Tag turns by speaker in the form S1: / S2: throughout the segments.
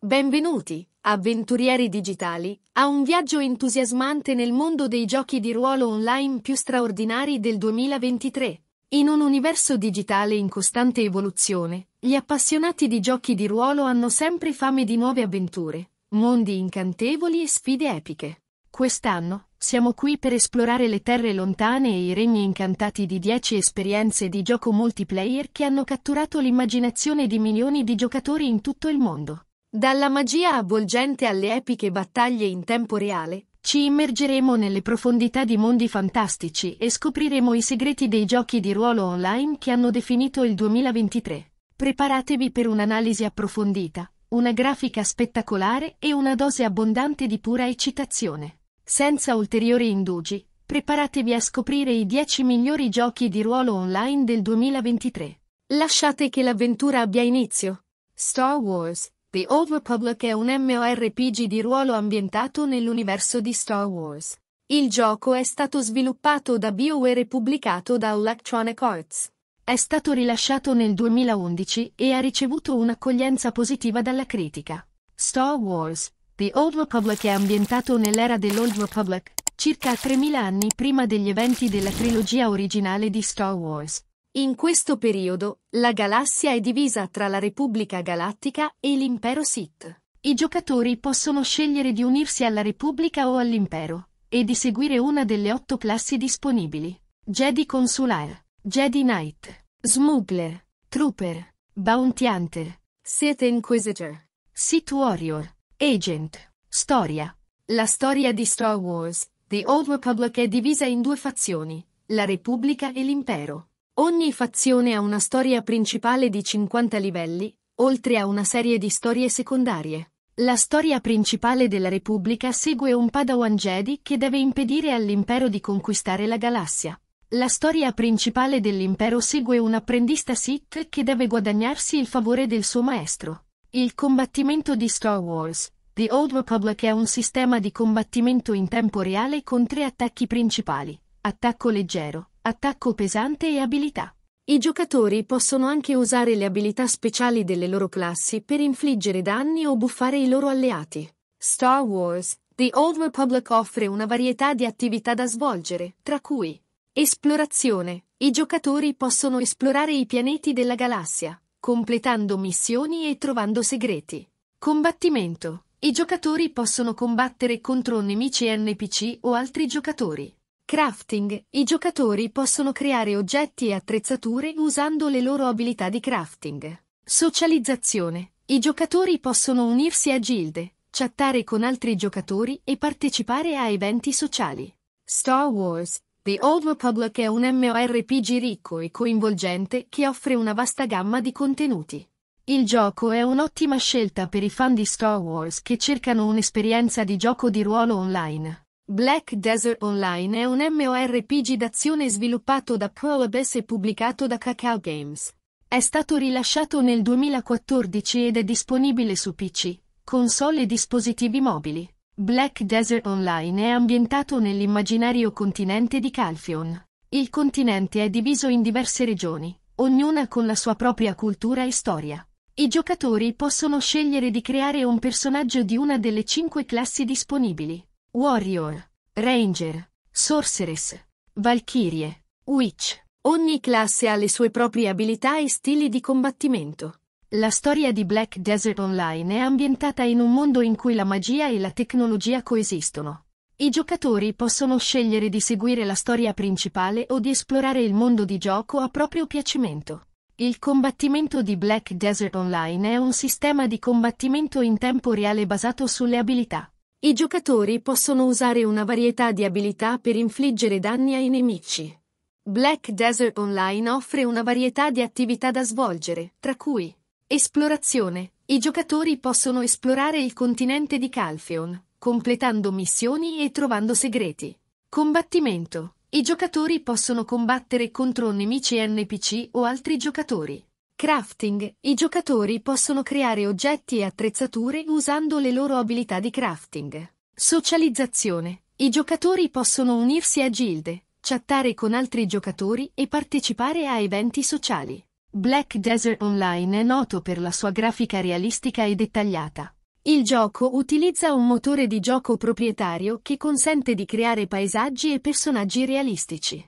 S1: Benvenuti, avventurieri digitali, a un viaggio entusiasmante nel mondo dei giochi di ruolo online più straordinari del 2023. In un universo digitale in costante evoluzione, gli appassionati di giochi di ruolo hanno sempre fame di nuove avventure, mondi incantevoli e sfide epiche. Quest'anno, siamo qui per esplorare le terre lontane e i regni incantati di dieci esperienze di gioco multiplayer che hanno catturato l'immaginazione di milioni di giocatori in tutto il mondo. Dalla magia avvolgente alle epiche battaglie in tempo reale, ci immergeremo nelle profondità di mondi fantastici e scopriremo i segreti dei giochi di ruolo online che hanno definito il 2023. Preparatevi per un'analisi approfondita, una grafica spettacolare e una dose abbondante di pura eccitazione. Senza ulteriori indugi, preparatevi a scoprire i 10 migliori giochi di ruolo online del 2023. Lasciate che l'avventura abbia inizio. Star Wars The Old Republic è un MORPG di ruolo ambientato nell'universo di Star Wars. Il gioco è stato sviluppato da BioWare e pubblicato da Electronic Arts. È stato rilasciato nel 2011 e ha ricevuto un'accoglienza positiva dalla critica. Star Wars The Old Republic è ambientato nell'era dell'Old Republic, circa 3000 anni prima degli eventi della trilogia originale di Star Wars. In questo periodo, la galassia è divisa tra la Repubblica Galattica e l'Impero Sith. I giocatori possono scegliere di unirsi alla Repubblica o all'Impero, e di seguire una delle otto classi disponibili. Jedi Consular, Jedi Knight, Smuggler, Trooper, Bounty Hunter, Sith Inquisitor, Sith Warrior, Agent, Storia. La storia di Star Wars, The Old Republic è divisa in due fazioni, la Repubblica e l'Impero. Ogni fazione ha una storia principale di 50 livelli, oltre a una serie di storie secondarie. La storia principale della Repubblica segue un Padawan Jedi che deve impedire all'impero di conquistare la galassia. La storia principale dell'impero segue un apprendista Sith che deve guadagnarsi il favore del suo maestro. Il combattimento di Star Wars, The Old Republic è un sistema di combattimento in tempo reale con tre attacchi principali, attacco leggero, attacco pesante e abilità. I giocatori possono anche usare le abilità speciali delle loro classi per infliggere danni o buffare i loro alleati. Star Wars The Old Republic offre una varietà di attività da svolgere, tra cui esplorazione. I giocatori possono esplorare i pianeti della galassia, completando missioni e trovando segreti. Combattimento. I giocatori possono combattere contro nemici NPC o altri giocatori. Crafting. I giocatori possono creare oggetti e attrezzature usando le loro abilità di crafting. Socializzazione. I giocatori possono unirsi a gilde, chattare con altri giocatori e partecipare a eventi sociali. Star Wars. The Old Republic è un MORPG ricco e coinvolgente che offre una vasta gamma di contenuti. Il gioco è un'ottima scelta per i fan di Star Wars che cercano un'esperienza di gioco di ruolo online. Black Desert Online è un MORPG d'azione sviluppato da ProAbyss e pubblicato da Kakao Games. È stato rilasciato nel 2014 ed è disponibile su PC, console e dispositivi mobili. Black Desert Online è ambientato nell'immaginario continente di Calfion. Il continente è diviso in diverse regioni, ognuna con la sua propria cultura e storia. I giocatori possono scegliere di creare un personaggio di una delle cinque classi disponibili Warrior, Ranger, Sorceress, Valkyrie, Witch. Ogni classe ha le sue proprie abilità e stili di combattimento. La storia di Black Desert Online è ambientata in un mondo in cui la magia e la tecnologia coesistono. I giocatori possono scegliere di seguire la storia principale o di esplorare il mondo di gioco a proprio piacimento. Il combattimento di Black Desert Online è un sistema di combattimento in tempo reale basato sulle abilità. I giocatori possono usare una varietà di abilità per infliggere danni ai nemici. Black Desert Online offre una varietà di attività da svolgere, tra cui esplorazione. I giocatori possono esplorare il continente di Calpheon, completando missioni e trovando segreti. Combattimento. I giocatori possono combattere contro nemici NPC o altri giocatori. Crafting. I giocatori possono creare oggetti e attrezzature usando le loro abilità di crafting. Socializzazione. I giocatori possono unirsi a gilde, chattare con altri giocatori e partecipare a eventi sociali. Black Desert Online è noto per la sua grafica realistica e dettagliata. Il gioco utilizza un motore di gioco proprietario che consente di creare paesaggi e personaggi realistici.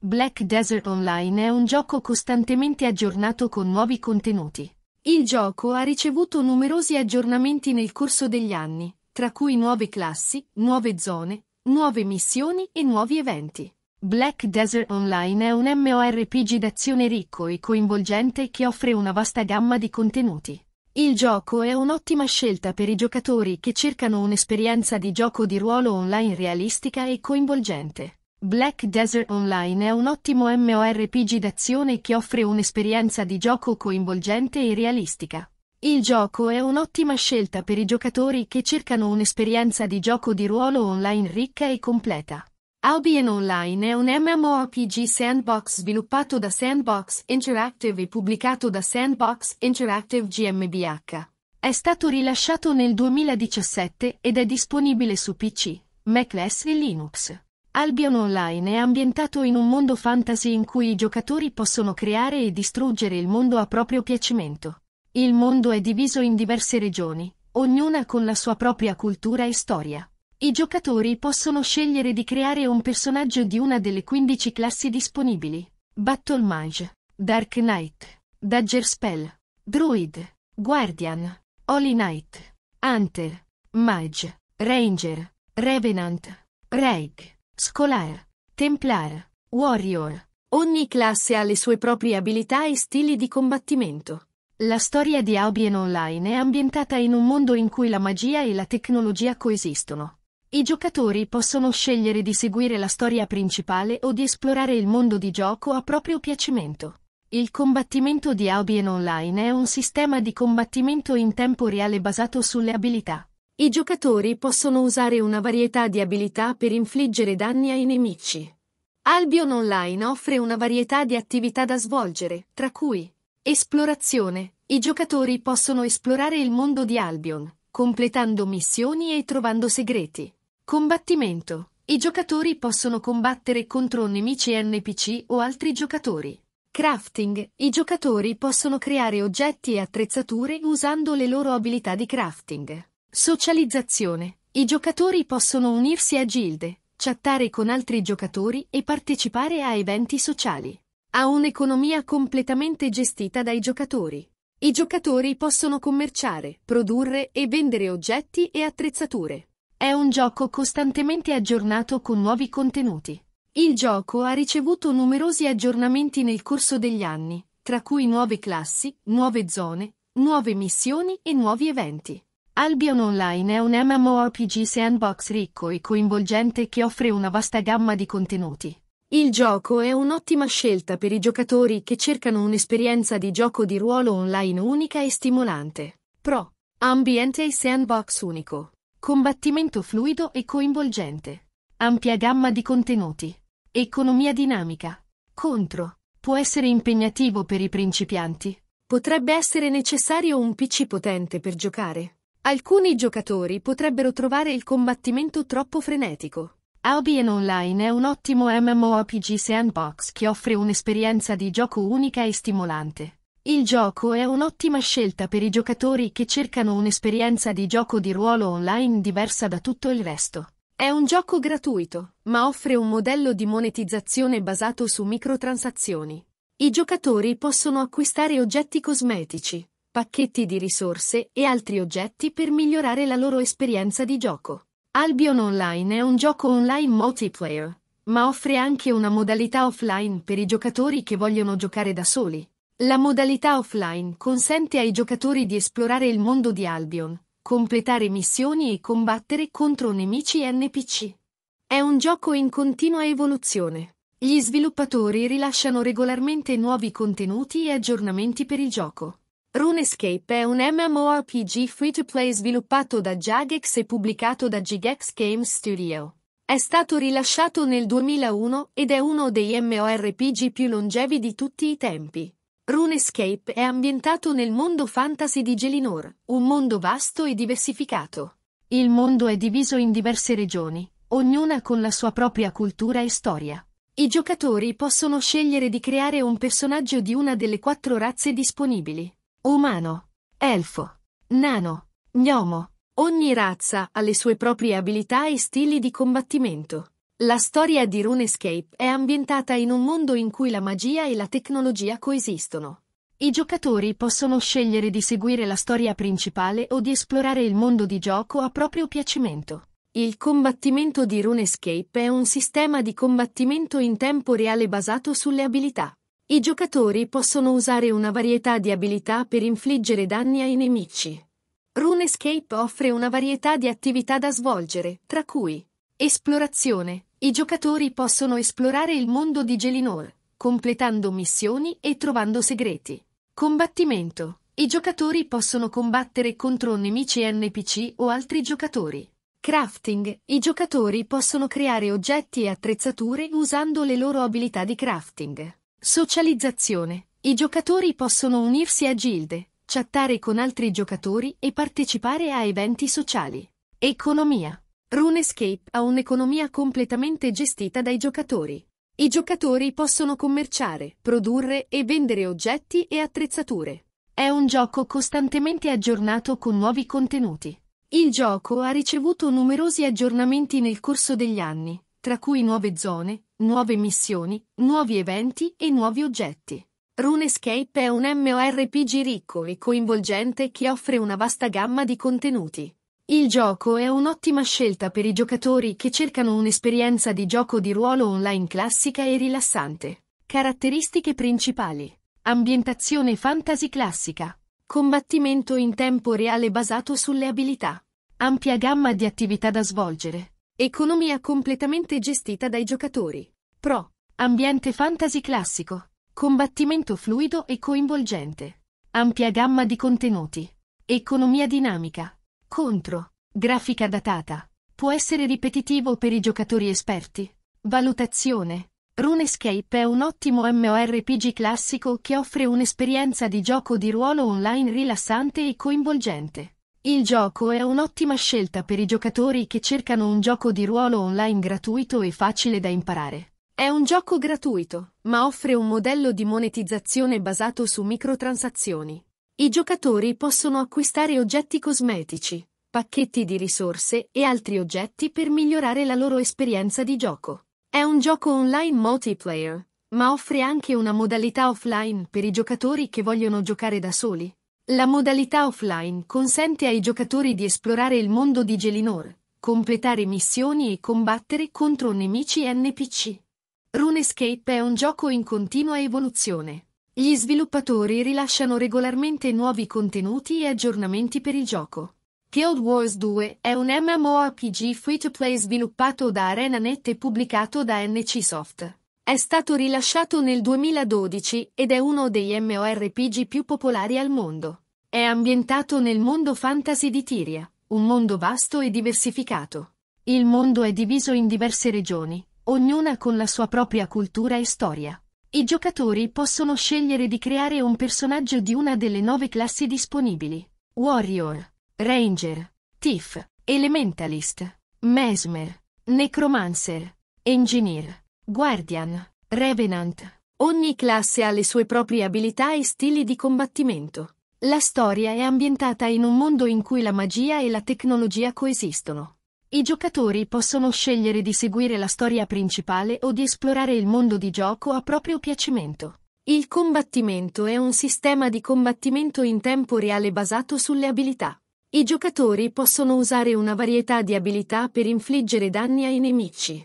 S1: Black Desert Online è un gioco costantemente aggiornato con nuovi contenuti. Il gioco ha ricevuto numerosi aggiornamenti nel corso degli anni, tra cui nuove classi, nuove zone, nuove missioni e nuovi eventi. Black Desert Online è un MORPG d'azione ricco e coinvolgente che offre una vasta gamma di contenuti. Il gioco è un'ottima scelta per i giocatori che cercano un'esperienza di gioco di ruolo online realistica e coinvolgente. Black Desert Online è un ottimo MORPG d'azione che offre un'esperienza di gioco coinvolgente e realistica. Il gioco è un'ottima scelta per i giocatori che cercano un'esperienza di gioco di ruolo online ricca e completa. Albion Online è un MMORPG sandbox sviluppato da Sandbox Interactive e pubblicato da Sandbox Interactive GmbH. È stato rilasciato nel 2017 ed è disponibile su PC, Mac OS e Linux. Albion Online è ambientato in un mondo fantasy in cui i giocatori possono creare e distruggere il mondo a proprio piacimento. Il mondo è diviso in diverse regioni, ognuna con la sua propria cultura e storia. I giocatori possono scegliere di creare un personaggio di una delle 15 classi disponibili. Battle Mage, Dark Knight, Dagger Spell, Druid, Guardian, Holy Knight, Hunter, Mage, Ranger, Revenant, Rake. Scolar, Templar, Warrior. Ogni classe ha le sue proprie abilità e stili di combattimento. La storia di Albion Online è ambientata in un mondo in cui la magia e la tecnologia coesistono. I giocatori possono scegliere di seguire la storia principale o di esplorare il mondo di gioco a proprio piacimento. Il combattimento di Albion Online è un sistema di combattimento in tempo reale basato sulle abilità. I giocatori possono usare una varietà di abilità per infliggere danni ai nemici. Albion Online offre una varietà di attività da svolgere, tra cui esplorazione. I giocatori possono esplorare il mondo di Albion, completando missioni e trovando segreti. Combattimento. I giocatori possono combattere contro nemici NPC o altri giocatori. Crafting. I giocatori possono creare oggetti e attrezzature usando le loro abilità di crafting. Socializzazione. I giocatori possono unirsi a gilde, chattare con altri giocatori e partecipare a eventi sociali. Ha un'economia completamente gestita dai giocatori. I giocatori possono commerciare, produrre e vendere oggetti e attrezzature. È un gioco costantemente aggiornato con nuovi contenuti. Il gioco ha ricevuto numerosi aggiornamenti nel corso degli anni, tra cui nuove classi, nuove zone, nuove missioni e nuovi eventi. Albion Online è un MMORPG sandbox ricco e coinvolgente che offre una vasta gamma di contenuti. Il gioco è un'ottima scelta per i giocatori che cercano un'esperienza di gioco di ruolo online unica e stimolante. Pro. Ambiente e sandbox unico. Combattimento fluido e coinvolgente. Ampia gamma di contenuti. Economia dinamica. Contro. Può essere impegnativo per i principianti. Potrebbe essere necessario un PC potente per giocare. Alcuni giocatori potrebbero trovare il combattimento troppo frenetico. Albion Online è un ottimo MMORPG sandbox che offre un'esperienza di gioco unica e stimolante. Il gioco è un'ottima scelta per i giocatori che cercano un'esperienza di gioco di ruolo online diversa da tutto il resto. È un gioco gratuito, ma offre un modello di monetizzazione basato su microtransazioni. I giocatori possono acquistare oggetti cosmetici, pacchetti di risorse e altri oggetti per migliorare la loro esperienza di gioco. Albion Online è un gioco online multiplayer, ma offre anche una modalità offline per i giocatori che vogliono giocare da soli. La modalità offline consente ai giocatori di esplorare il mondo di Albion, completare missioni e combattere contro nemici NPC. È un gioco in continua evoluzione. Gli sviluppatori rilasciano regolarmente nuovi contenuti e aggiornamenti per il gioco. RuneScape è un MMORPG free-to-play sviluppato da Jagex e pubblicato da Gigex Games Studio. È stato rilasciato nel 2001 ed è uno dei MMORPG più longevi di tutti i tempi. RuneScape è ambientato nel mondo fantasy di Gelinor, un mondo vasto e diversificato. Il mondo è diviso in diverse regioni, ognuna con la sua propria cultura e storia. I giocatori possono scegliere di creare un personaggio di una delle quattro razze disponibili umano, elfo, nano, gnomo. Ogni razza ha le sue proprie abilità e stili di combattimento. La storia di RuneScape è ambientata in un mondo in cui la magia e la tecnologia coesistono. I giocatori possono scegliere di seguire la storia principale o di esplorare il mondo di gioco a proprio piacimento. Il combattimento di RuneScape è un sistema di combattimento in tempo reale basato sulle abilità. I giocatori possono usare una varietà di abilità per infliggere danni ai nemici. RuneScape offre una varietà di attività da svolgere, tra cui esplorazione. I giocatori possono esplorare il mondo di Gelinor, completando missioni e trovando segreti. Combattimento. I giocatori possono combattere contro nemici NPC o altri giocatori. Crafting. I giocatori possono creare oggetti e attrezzature usando le loro abilità di crafting. Socializzazione. I giocatori possono unirsi a gilde, chattare con altri giocatori e partecipare a eventi sociali. Economia. RuneScape ha un'economia completamente gestita dai giocatori. I giocatori possono commerciare, produrre e vendere oggetti e attrezzature. È un gioco costantemente aggiornato con nuovi contenuti. Il gioco ha ricevuto numerosi aggiornamenti nel corso degli anni, tra cui nuove zone, nuove missioni, nuovi eventi e nuovi oggetti. RuneScape è un MORPG ricco e coinvolgente che offre una vasta gamma di contenuti. Il gioco è un'ottima scelta per i giocatori che cercano un'esperienza di gioco di ruolo online classica e rilassante. Caratteristiche principali. Ambientazione fantasy classica. Combattimento in tempo reale basato sulle abilità. Ampia gamma di attività da svolgere. Economia completamente gestita dai giocatori. Pro. Ambiente fantasy classico. Combattimento fluido e coinvolgente. Ampia gamma di contenuti. Economia dinamica. Contro. Grafica datata. Può essere ripetitivo per i giocatori esperti. Valutazione. RuneScape è un ottimo MORPG classico che offre un'esperienza di gioco di ruolo online rilassante e coinvolgente. Il gioco è un'ottima scelta per i giocatori che cercano un gioco di ruolo online gratuito e facile da imparare. È un gioco gratuito, ma offre un modello di monetizzazione basato su microtransazioni. I giocatori possono acquistare oggetti cosmetici, pacchetti di risorse e altri oggetti per migliorare la loro esperienza di gioco. È un gioco online multiplayer, ma offre anche una modalità offline per i giocatori che vogliono giocare da soli, la modalità offline consente ai giocatori di esplorare il mondo di Gelinor, completare missioni e combattere contro nemici NPC. RuneScape è un gioco in continua evoluzione. Gli sviluppatori rilasciano regolarmente nuovi contenuti e aggiornamenti per il gioco. Guild Wars 2 è un MMORPG free-to-play sviluppato da ArenaNet e pubblicato da NCSoft. È stato rilasciato nel 2012 ed è uno degli MORPG più popolari al mondo. È ambientato nel mondo fantasy di Tiria, un mondo vasto e diversificato. Il mondo è diviso in diverse regioni, ognuna con la sua propria cultura e storia. I giocatori possono scegliere di creare un personaggio di una delle nove classi disponibili. Warrior, Ranger, Thief, Elementalist, Mesmer, Necromancer, Engineer. Guardian, Revenant. Ogni classe ha le sue proprie abilità e stili di combattimento. La storia è ambientata in un mondo in cui la magia e la tecnologia coesistono. I giocatori possono scegliere di seguire la storia principale o di esplorare il mondo di gioco a proprio piacimento. Il combattimento è un sistema di combattimento in tempo reale basato sulle abilità. I giocatori possono usare una varietà di abilità per infliggere danni ai nemici.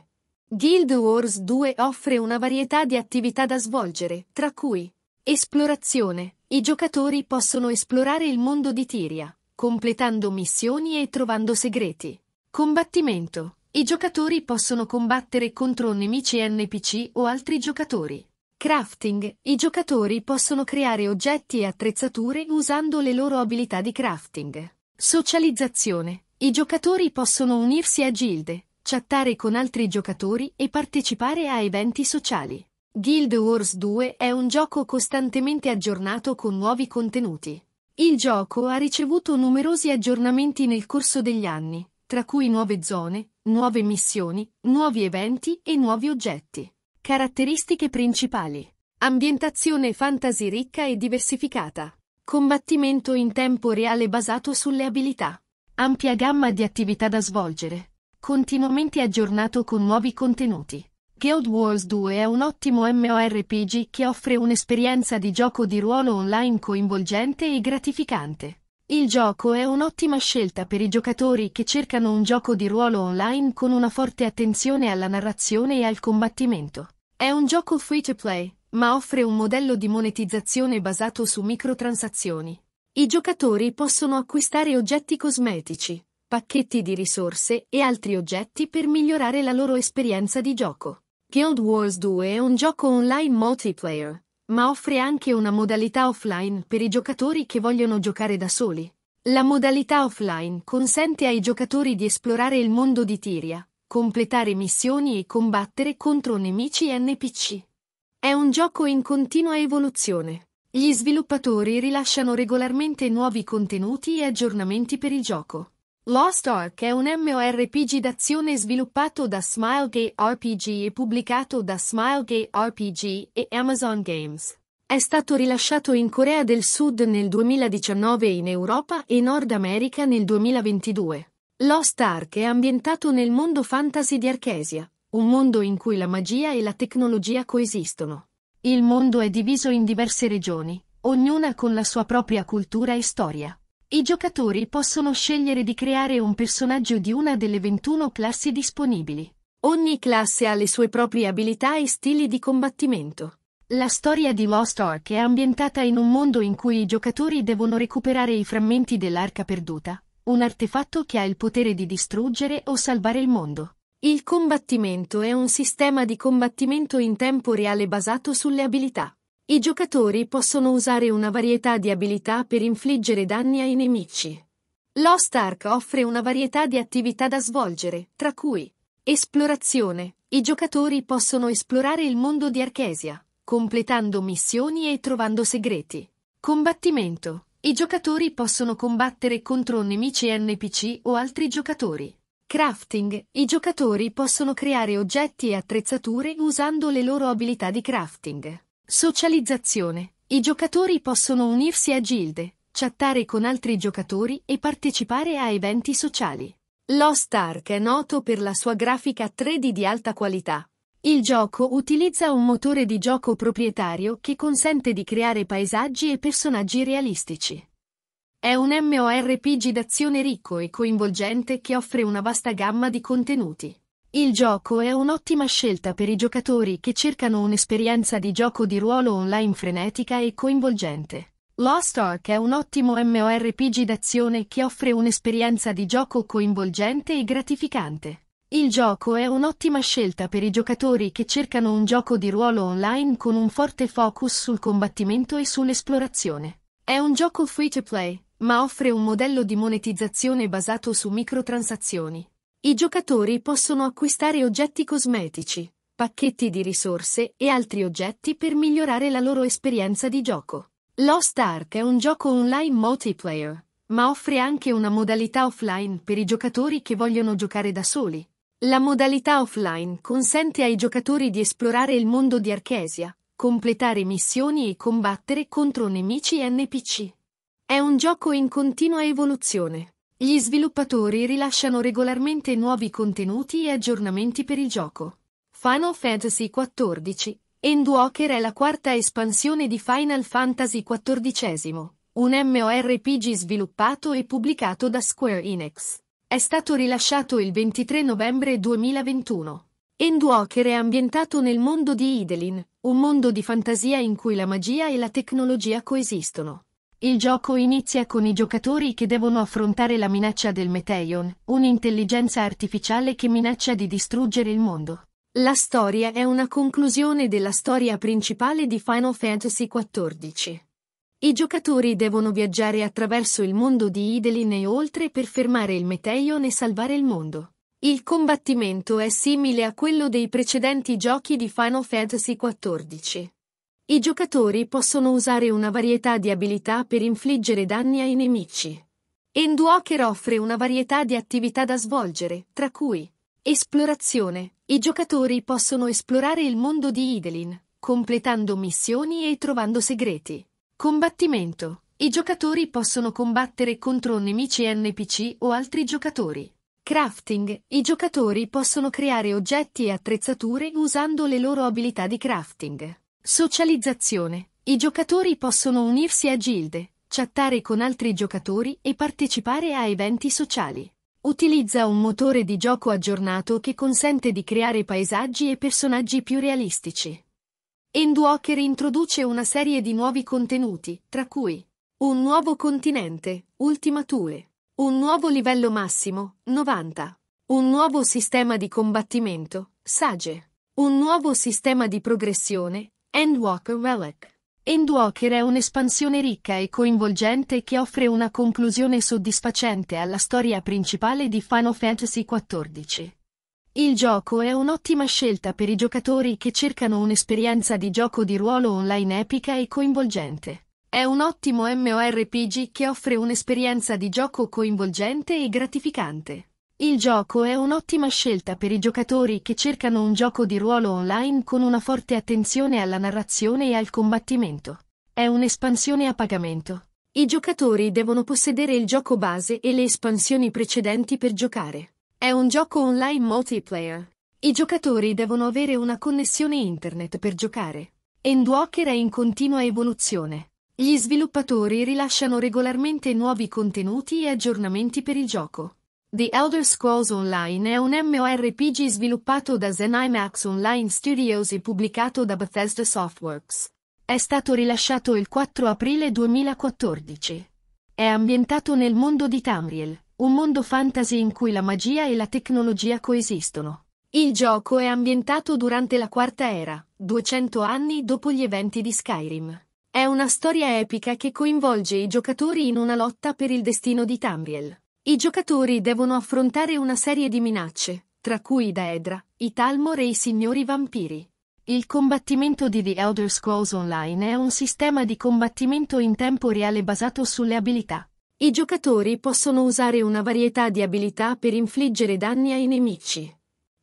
S1: Guild Wars 2 offre una varietà di attività da svolgere, tra cui esplorazione. I giocatori possono esplorare il mondo di Tiria, completando missioni e trovando segreti. Combattimento. I giocatori possono combattere contro nemici NPC o altri giocatori. Crafting. I giocatori possono creare oggetti e attrezzature usando le loro abilità di crafting. Socializzazione. I giocatori possono unirsi a gilde, chattare con altri giocatori e partecipare a eventi sociali. Guild Wars 2 è un gioco costantemente aggiornato con nuovi contenuti. Il gioco ha ricevuto numerosi aggiornamenti nel corso degli anni, tra cui nuove zone, nuove missioni, nuovi eventi e nuovi oggetti. Caratteristiche principali. Ambientazione fantasy ricca e diversificata. Combattimento in tempo reale basato sulle abilità. Ampia gamma di attività da svolgere continuamente aggiornato con nuovi contenuti. Guild Wars 2 è un ottimo MORPG che offre un'esperienza di gioco di ruolo online coinvolgente e gratificante. Il gioco è un'ottima scelta per i giocatori che cercano un gioco di ruolo online con una forte attenzione alla narrazione e al combattimento. È un gioco free to play, ma offre un modello di monetizzazione basato su microtransazioni. I giocatori possono acquistare oggetti cosmetici, pacchetti di risorse e altri oggetti per migliorare la loro esperienza di gioco. Guild Wars 2 è un gioco online multiplayer, ma offre anche una modalità offline per i giocatori che vogliono giocare da soli. La modalità offline consente ai giocatori di esplorare il mondo di Tiria, completare missioni e combattere contro nemici NPC. È un gioco in continua evoluzione. Gli sviluppatori rilasciano regolarmente nuovi contenuti e aggiornamenti per il gioco. Lost Ark è un MORPG d'azione sviluppato da Smilegate RPG e pubblicato da Smilegate RPG e Amazon Games. È stato rilasciato in Corea del Sud nel 2019 e in Europa e Nord America nel 2022. Lost Ark è ambientato nel mondo fantasy di Archesia, un mondo in cui la magia e la tecnologia coesistono. Il mondo è diviso in diverse regioni, ognuna con la sua propria cultura e storia. I giocatori possono scegliere di creare un personaggio di una delle 21 classi disponibili. Ogni classe ha le sue proprie abilità e stili di combattimento. La storia di Lost Ark è ambientata in un mondo in cui i giocatori devono recuperare i frammenti dell'arca perduta, un artefatto che ha il potere di distruggere o salvare il mondo. Il combattimento è un sistema di combattimento in tempo reale basato sulle abilità. I giocatori possono usare una varietà di abilità per infliggere danni ai nemici. Lost Ark offre una varietà di attività da svolgere, tra cui esplorazione. I giocatori possono esplorare il mondo di Archesia, completando missioni e trovando segreti. Combattimento. I giocatori possono combattere contro nemici NPC o altri giocatori. Crafting. I giocatori possono creare oggetti e attrezzature usando le loro abilità di crafting. Socializzazione. I giocatori possono unirsi a gilde, chattare con altri giocatori e partecipare a eventi sociali. Lost Ark è noto per la sua grafica 3D di alta qualità. Il gioco utilizza un motore di gioco proprietario che consente di creare paesaggi e personaggi realistici. È un MORPG d'azione ricco e coinvolgente che offre una vasta gamma di contenuti. Il gioco è un'ottima scelta per i giocatori che cercano un'esperienza di gioco di ruolo online frenetica e coinvolgente. Lost Ark è un ottimo MORPG d'azione che offre un'esperienza di gioco coinvolgente e gratificante. Il gioco è un'ottima scelta per i giocatori che cercano un gioco di ruolo online con un forte focus sul combattimento e sull'esplorazione. È un gioco free to play, ma offre un modello di monetizzazione basato su microtransazioni i giocatori possono acquistare oggetti cosmetici, pacchetti di risorse e altri oggetti per migliorare la loro esperienza di gioco. Lost Ark è un gioco online multiplayer, ma offre anche una modalità offline per i giocatori che vogliono giocare da soli. La modalità offline consente ai giocatori di esplorare il mondo di Archesia, completare missioni e combattere contro nemici NPC. È un gioco in continua evoluzione, gli sviluppatori rilasciano regolarmente nuovi contenuti e aggiornamenti per il gioco. Final Fantasy XIV Endwalker è la quarta espansione di Final Fantasy XIV, un MORPG sviluppato e pubblicato da Square Enix. È stato rilasciato il 23 novembre 2021. Endwalker è ambientato nel mondo di Idelin, un mondo di fantasia in cui la magia e la tecnologia coesistono. Il gioco inizia con i giocatori che devono affrontare la minaccia del Meteion, un'intelligenza artificiale che minaccia di distruggere il mondo. La storia è una conclusione della storia principale di Final Fantasy XIV. I giocatori devono viaggiare attraverso il mondo di Idelin e oltre per fermare il Meteion e salvare il mondo. Il combattimento è simile a quello dei precedenti giochi di Final Fantasy XIV. I giocatori possono usare una varietà di abilità per infliggere danni ai nemici. Endwalker offre una varietà di attività da svolgere, tra cui esplorazione. I giocatori possono esplorare il mondo di Idelin, completando missioni e trovando segreti. Combattimento. I giocatori possono combattere contro nemici NPC o altri giocatori. Crafting. I giocatori possono creare oggetti e attrezzature usando le loro abilità di crafting. Socializzazione. I giocatori possono unirsi a gilde, chattare con altri giocatori e partecipare a eventi sociali. Utilizza un motore di gioco aggiornato che consente di creare paesaggi e personaggi più realistici. Endwalker introduce una serie di nuovi contenuti, tra cui un nuovo continente, Ultima Thule, un nuovo livello massimo, 90, un nuovo sistema di combattimento, Sage, un nuovo sistema di progressione, Endwalker Relic. Endwalker è un'espansione ricca e coinvolgente che offre una conclusione soddisfacente alla storia principale di Final Fantasy XIV. Il gioco è un'ottima scelta per i giocatori che cercano un'esperienza di gioco di ruolo online epica e coinvolgente. È un ottimo MORPG che offre un'esperienza di gioco coinvolgente e gratificante. Il gioco è un'ottima scelta per i giocatori che cercano un gioco di ruolo online con una forte attenzione alla narrazione e al combattimento. È un'espansione a pagamento. I giocatori devono possedere il gioco base e le espansioni precedenti per giocare. È un gioco online multiplayer. I giocatori devono avere una connessione internet per giocare. Endwalker è in continua evoluzione. Gli sviluppatori rilasciano regolarmente nuovi contenuti e aggiornamenti per il gioco. The Elder Scrolls Online è un MORPG sviluppato da ZeniMax Online Studios e pubblicato da Bethesda Softworks. È stato rilasciato il 4 aprile 2014. È ambientato nel mondo di Tamriel, un mondo fantasy in cui la magia e la tecnologia coesistono. Il gioco è ambientato durante la Quarta Era, 200 anni dopo gli eventi di Skyrim. È una storia epica che coinvolge i giocatori in una lotta per il destino di Tamriel. I giocatori devono affrontare una serie di minacce, tra cui Daedra, i Talmor e i Signori Vampiri. Il combattimento di The Elder Scrolls Online è un sistema di combattimento in tempo reale basato sulle abilità. I giocatori possono usare una varietà di abilità per infliggere danni ai nemici.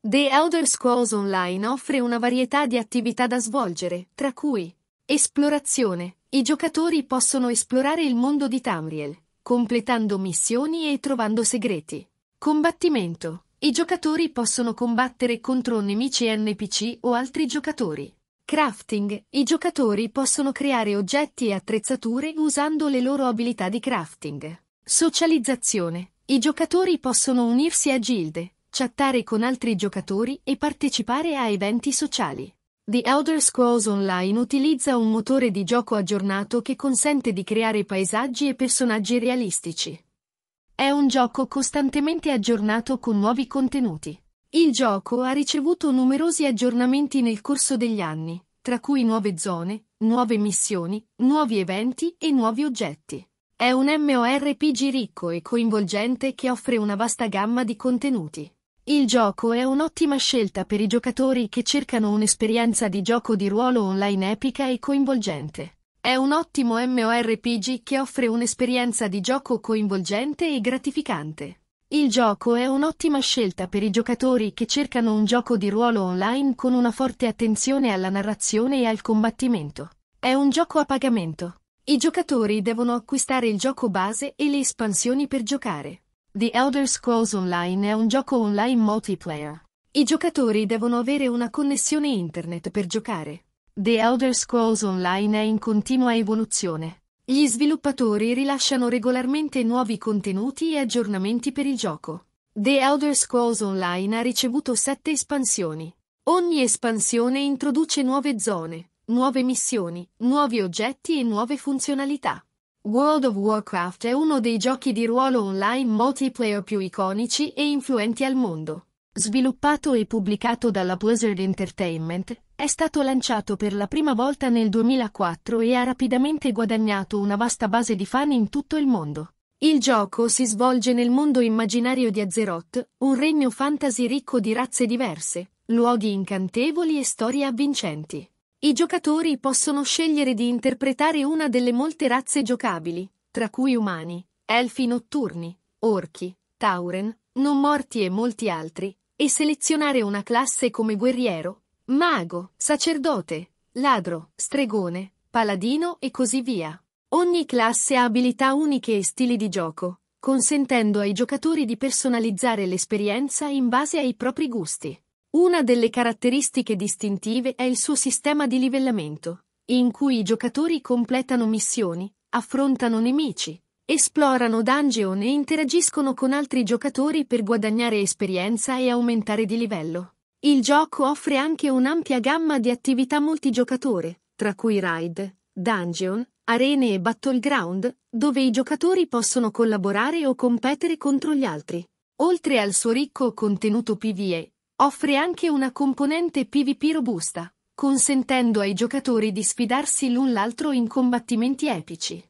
S1: The Elder Scrolls Online offre una varietà di attività da svolgere, tra cui esplorazione. I giocatori possono esplorare il mondo di Tamriel, completando missioni e trovando segreti. Combattimento. I giocatori possono combattere contro nemici NPC o altri giocatori. Crafting. I giocatori possono creare oggetti e attrezzature usando le loro abilità di crafting. Socializzazione. I giocatori possono unirsi a gilde, chattare con altri giocatori e partecipare a eventi sociali. The Elder Scrolls Online utilizza un motore di gioco aggiornato che consente di creare paesaggi e personaggi realistici. È un gioco costantemente aggiornato con nuovi contenuti. Il gioco ha ricevuto numerosi aggiornamenti nel corso degli anni, tra cui nuove zone, nuove missioni, nuovi eventi e nuovi oggetti. È un MORPG ricco e coinvolgente che offre una vasta gamma di contenuti. Il gioco è un'ottima scelta per i giocatori che cercano un'esperienza di gioco di ruolo online epica e coinvolgente. È un ottimo MORPG che offre un'esperienza di gioco coinvolgente e gratificante. Il gioco è un'ottima scelta per i giocatori che cercano un gioco di ruolo online con una forte attenzione alla narrazione e al combattimento. È un gioco a pagamento. I giocatori devono acquistare il gioco base e le espansioni per giocare. The Elder Scrolls Online è un gioco online multiplayer. I giocatori devono avere una connessione internet per giocare. The Elder Scrolls Online è in continua evoluzione. Gli sviluppatori rilasciano regolarmente nuovi contenuti e aggiornamenti per il gioco. The Elder Scrolls Online ha ricevuto sette espansioni. Ogni espansione introduce nuove zone, nuove missioni, nuovi oggetti e nuove funzionalità. World of Warcraft è uno dei giochi di ruolo online multiplayer più iconici e influenti al mondo. Sviluppato e pubblicato dalla Blizzard Entertainment, è stato lanciato per la prima volta nel 2004 e ha rapidamente guadagnato una vasta base di fan in tutto il mondo. Il gioco si svolge nel mondo immaginario di Azeroth, un regno fantasy ricco di razze diverse, luoghi incantevoli e storie avvincenti. I giocatori possono scegliere di interpretare una delle molte razze giocabili, tra cui umani, elfi notturni, orchi, tauren, non morti e molti altri, e selezionare una classe come guerriero, mago, sacerdote, ladro, stregone, paladino e così via. Ogni classe ha abilità uniche e stili di gioco, consentendo ai giocatori di personalizzare l'esperienza in base ai propri gusti. Una delle caratteristiche distintive è il suo sistema di livellamento, in cui i giocatori completano missioni, affrontano nemici, esplorano dungeon e interagiscono con altri giocatori per guadagnare esperienza e aumentare di livello. Il gioco offre anche un'ampia gamma di attività multigiocatore, tra cui raid, dungeon, arene e battleground, dove i giocatori possono collaborare o competere contro gli altri. Oltre al suo ricco contenuto PvE, Offre anche una componente PvP robusta, consentendo ai giocatori di sfidarsi l'un l'altro in combattimenti epici.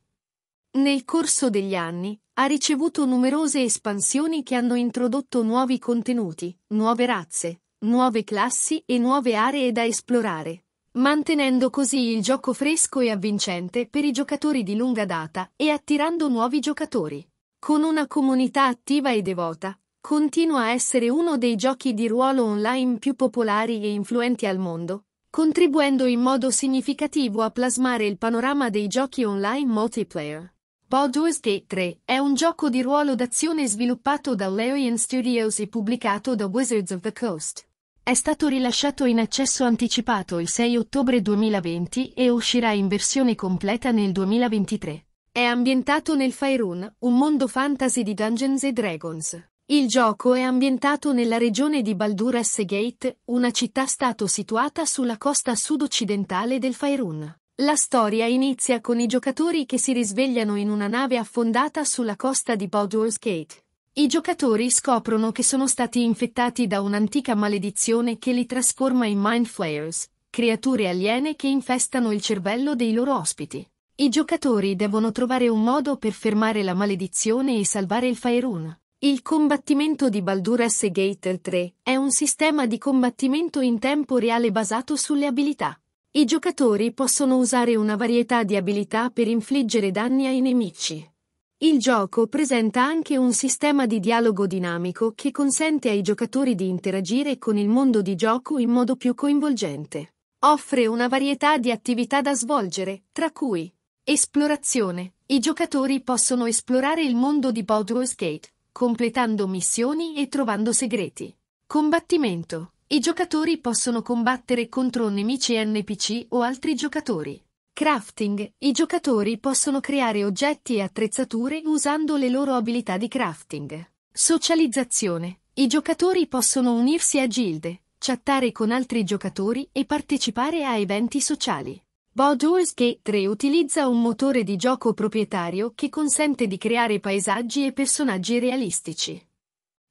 S1: Nel corso degli anni, ha ricevuto numerose espansioni che hanno introdotto nuovi contenuti, nuove razze, nuove classi e nuove aree da esplorare, mantenendo così il gioco fresco e avvincente per i giocatori di lunga data e attirando nuovi giocatori. Con una comunità attiva e devota, continua a essere uno dei giochi di ruolo online più popolari e influenti al mondo, contribuendo in modo significativo a plasmare il panorama dei giochi online multiplayer. Baldur's Gate 3 è un gioco di ruolo d'azione sviluppato da Larian Studios e pubblicato da Wizards of the Coast. È stato rilasciato in accesso anticipato il 6 ottobre 2020 e uscirà in versione completa nel 2023. È ambientato nel Faerun, un mondo fantasy di Dungeons Dragons. Il gioco è ambientato nella regione di Baldur's Gate, una città-stato situata sulla costa sud-occidentale del Faerun. La storia inizia con i giocatori che si risvegliano in una nave affondata sulla costa di Baldur's Gate. I giocatori scoprono che sono stati infettati da un'antica maledizione che li trasforma in Mind Flayers, creature aliene che infestano il cervello dei loro ospiti. I giocatori devono trovare un modo per fermare la maledizione e salvare il Faerun. Il combattimento di Baldur S. Gate 3 è un sistema di combattimento in tempo reale basato sulle abilità. I giocatori possono usare una varietà di abilità per infliggere danni ai nemici. Il gioco presenta anche un sistema di dialogo dinamico che consente ai giocatori di interagire con il mondo di gioco in modo più coinvolgente. Offre una varietà di attività da svolgere, tra cui esplorazione. I giocatori possono esplorare il mondo di Baldur's Gate completando missioni e trovando segreti. Combattimento. I giocatori possono combattere contro nemici NPC o altri giocatori. Crafting. I giocatori possono creare oggetti e attrezzature usando le loro abilità di crafting. Socializzazione. I giocatori possono unirsi a gilde, chattare con altri giocatori e partecipare a eventi sociali. Baldur's Gate 3 utilizza un motore di gioco proprietario che consente di creare paesaggi e personaggi realistici.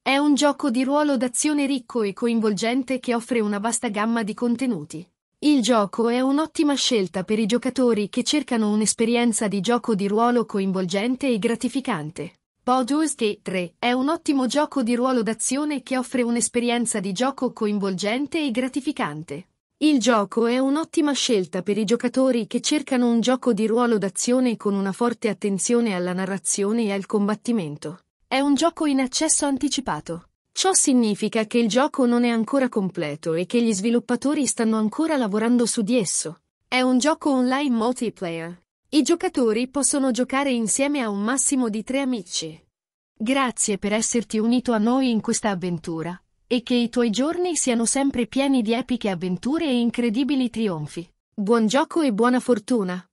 S1: È un gioco di ruolo d'azione ricco e coinvolgente che offre una vasta gamma di contenuti. Il gioco è un'ottima scelta per i giocatori che cercano un'esperienza di gioco di ruolo coinvolgente e gratificante. Baldur's Gate 3 è un ottimo gioco di ruolo d'azione che offre un'esperienza di gioco coinvolgente e gratificante. Il gioco è un'ottima scelta per i giocatori che cercano un gioco di ruolo d'azione con una forte attenzione alla narrazione e al combattimento. È un gioco in accesso anticipato. Ciò significa che il gioco non è ancora completo e che gli sviluppatori stanno ancora lavorando su di esso. È un gioco online multiplayer. I giocatori possono giocare insieme a un massimo di tre amici. Grazie per esserti unito a noi in questa avventura e che i tuoi giorni siano sempre pieni di epiche avventure e incredibili trionfi. Buon gioco e buona fortuna!